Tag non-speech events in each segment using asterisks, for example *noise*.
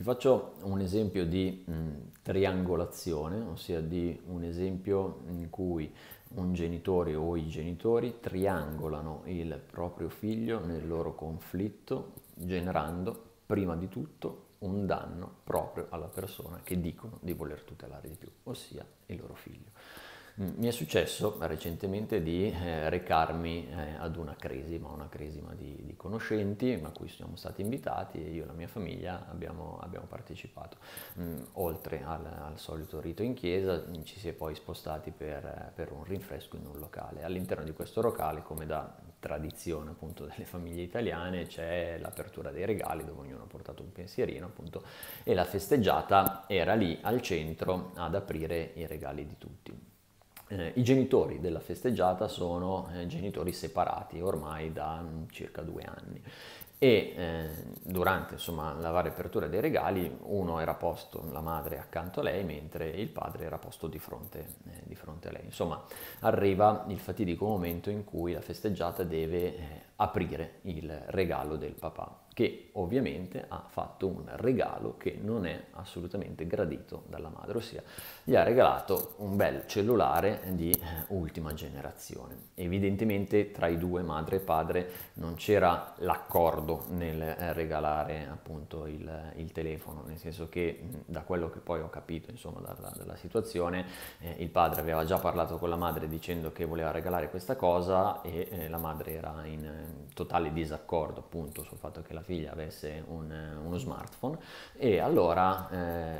Ti faccio un esempio di mh, mm, triangolazione, ossia di un esempio in cui un genitore o i genitori triangolano il proprio figlio nel loro conflitto, generando prima di tutto un danno proprio alla persona che dicono di voler tutelare di più, ossia il loro figlio. Mm, mi è successo recentemente di eh, recarmi eh, ad una crisi, ma una crisi di, di, conoscenti a cui siamo stati invitati e io e la mia famiglia abbiamo, abbiamo partecipato. Mm, oltre al, al, solito rito in chiesa mm, ci si è poi spostati per, eh, per, un rinfresco in un locale. All'interno di questo locale, come da tradizione appunto delle famiglie italiane, c'è l'apertura dei regali dove ognuno ha portato un pensierino appunto e la festeggiata era lì al centro ad aprire i regali di tutti eh, i genitori della festeggiata sono eh, genitori separati ormai da mm, circa due anni e eh, durante insomma, la varia apertura dei regali uno era posto, la madre accanto a lei, mentre il padre era posto di fronte, eh, di fronte a lei. Insomma, arriva il fatidico momento in cui la festeggiata deve eh, aprire il regalo del papà che ovviamente ha fatto un regalo che non è assolutamente gradito dalla madre, ossia gli ha regalato un bel cellulare di eh, ultima generazione. Evidentemente tra i due, madre e padre, non c'era l'accordo nel eh, regalare appunto il, il telefono, nel senso che da quello che poi ho capito insomma dalla, dalla situazione, eh, il padre aveva già parlato con la madre dicendo che voleva regalare questa cosa e eh, la madre era in, eh, totale disaccordo appunto sul fatto che la figlia avesse un, eh, uno smartphone e allora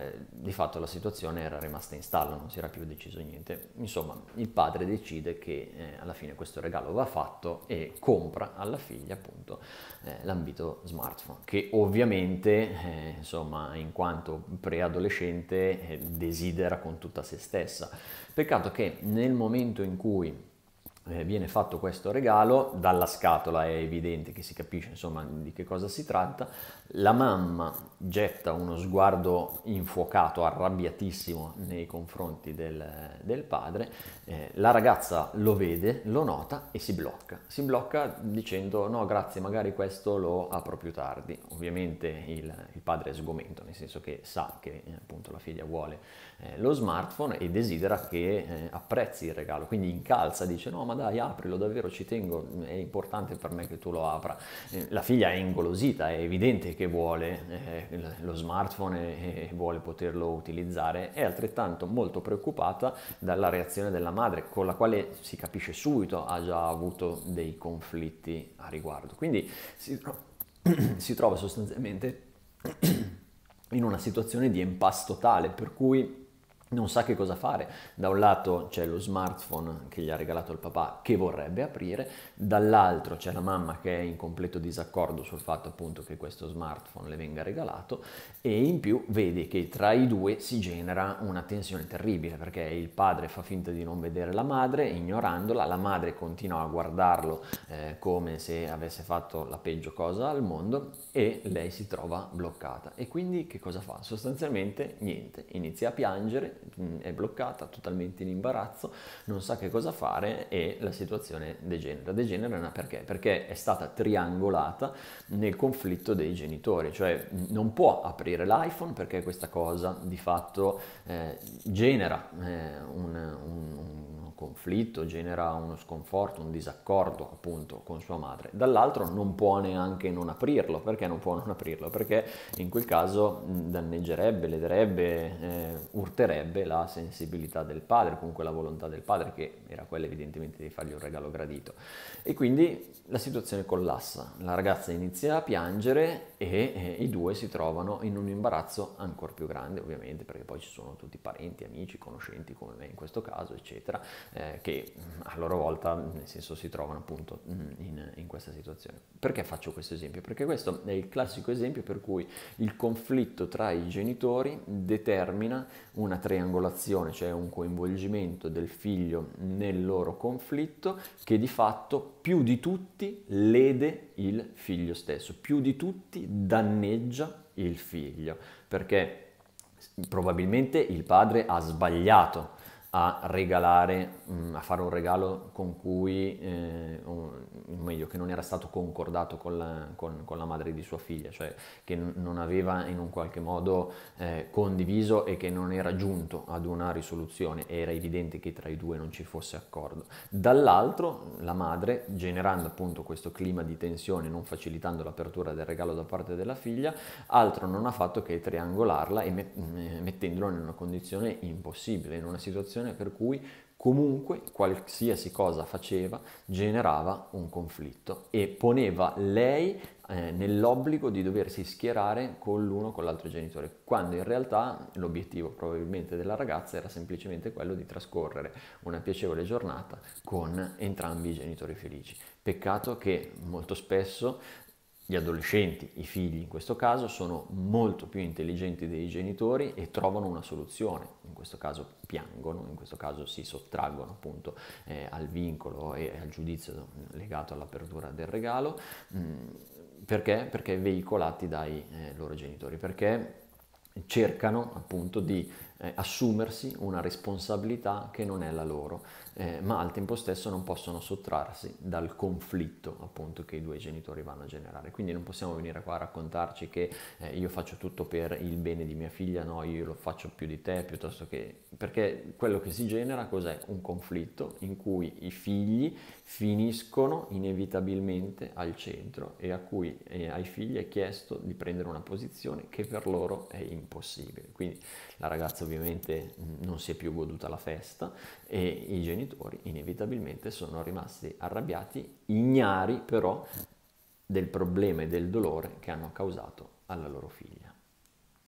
eh, di fatto la situazione era rimasta in stallo, non si era più deciso niente. Insomma, il padre decide che eh, alla fine questo regalo va fatto e compra alla figlia appunto eh, l'ambito smartphone, che ovviamente eh, insomma in quanto preadolescente eh, desidera con tutta se stessa. Peccato che nel momento in cui eh, viene fatto questo regalo, dalla scatola è evidente che si capisce insomma di che cosa si tratta, la mamma getta uno sguardo infuocato, arrabbiatissimo nei confronti del, del padre, eh, la ragazza lo vede, lo nota e si blocca, si blocca dicendo no grazie magari questo lo apro più tardi, ovviamente il, il padre è sgomento, nel senso che sa che eh, appunto la figlia vuole eh, lo smartphone e desidera che eh, apprezzi il regalo, quindi incalza, dice no ma dai aprilo davvero ci tengo, è importante per me che tu lo apra. Eh, la figlia è ingolosita, è evidente che vuole eh, lo smartphone e vuole poterlo utilizzare, è altrettanto molto preoccupata dalla reazione della madre con la quale si capisce subito ha già avuto dei conflitti a riguardo. Quindi si, tro- *clears throat* si trova sostanzialmente *clears throat* in una situazione di impasse totale per cui non sa che cosa fare. Da un lato c'è lo smartphone che gli ha regalato il papà che vorrebbe aprire, dall'altro c'è la mamma che è in completo disaccordo sul fatto appunto che questo smartphone le venga regalato e in più vede che tra i due si genera una tensione terribile perché il padre fa finta di non vedere la madre, ignorandola, la madre continua a guardarlo eh, come se avesse fatto la peggio cosa al mondo e lei si trova bloccata. E quindi che cosa fa? Sostanzialmente niente, inizia a piangere è bloccata, totalmente in imbarazzo, non sa che cosa fare e la situazione degenera. Degenera perché? Perché è stata triangolata nel conflitto dei genitori, cioè non può aprire l'iPhone perché questa cosa di fatto eh, genera eh, un, un, un conflitto, genera uno sconforto, un disaccordo appunto con sua madre, dall'altro non può neanche non aprirlo, perché non può non aprirlo? Perché in quel caso mm, danneggerebbe, lederebbe, eh, urterebbe la sensibilità del padre, comunque la volontà del padre che era quella evidentemente di fargli un regalo gradito e quindi la situazione collassa, la ragazza inizia a piangere e eh, i due si trovano in un imbarazzo ancora più grande ovviamente perché poi ci sono tutti parenti, amici, conoscenti come me in questo caso eccetera eh, che mm, a loro volta, mm, nel senso, si trovano appunto mm, in, in, questa situazione. Perché faccio questo esempio? Perché questo è il classico esempio per cui il conflitto tra i genitori determina una triangolazione, cioè un coinvolgimento del figlio nel loro conflitto che di fatto più di tutti lede il figlio stesso, più di tutti danneggia il figlio, perché probabilmente il padre ha sbagliato a regalare, mm, a fare un regalo con cui, eh, o meglio, che non era stato concordato con la, con, con la, madre di sua figlia, cioè che non aveva in un qualche modo eh, condiviso e che non era giunto ad una risoluzione, era evidente che tra i due non ci fosse accordo. Dall'altro la madre, generando appunto questo clima di tensione, non facilitando l'apertura del regalo da parte della figlia, altro non ha fatto che triangolarla e met- mm, mettendolo in una condizione impossibile, in una situazione situazione per cui comunque qualsiasi cosa faceva generava un conflitto e poneva lei eh, nell'obbligo di doversi schierare con l'uno o con l'altro genitore, quando in realtà l'obiettivo probabilmente della ragazza era semplicemente quello di trascorrere una piacevole giornata con entrambi i genitori felici. Peccato che molto spesso gli adolescenti, i figli in questo caso, sono molto più intelligenti dei genitori e trovano una soluzione, in questo caso piangono, in questo caso si sottraggono appunto eh, al vincolo e al giudizio legato all'apertura del regalo, mm, perché? Perché veicolati dai eh, loro genitori, perché cercano appunto di eh, assumersi una responsabilità che non è la loro, eh, ma al tempo stesso non possono sottrarsi dal conflitto appunto che i due genitori vanno a generare. Quindi non possiamo venire qua a raccontarci che eh, io faccio tutto per il bene di mia figlia, no, io lo faccio più di te, piuttosto che... perché quello che si genera cos'è? Un conflitto in cui i figli finiscono inevitabilmente al centro e a cui eh, ai figli è chiesto di prendere una posizione che per loro è impossibile. Quindi la ragazza ovviamente non si è più goduta la festa e i genitori inevitabilmente sono rimasti arrabbiati, ignari però del problema e del dolore che hanno causato alla loro figlia.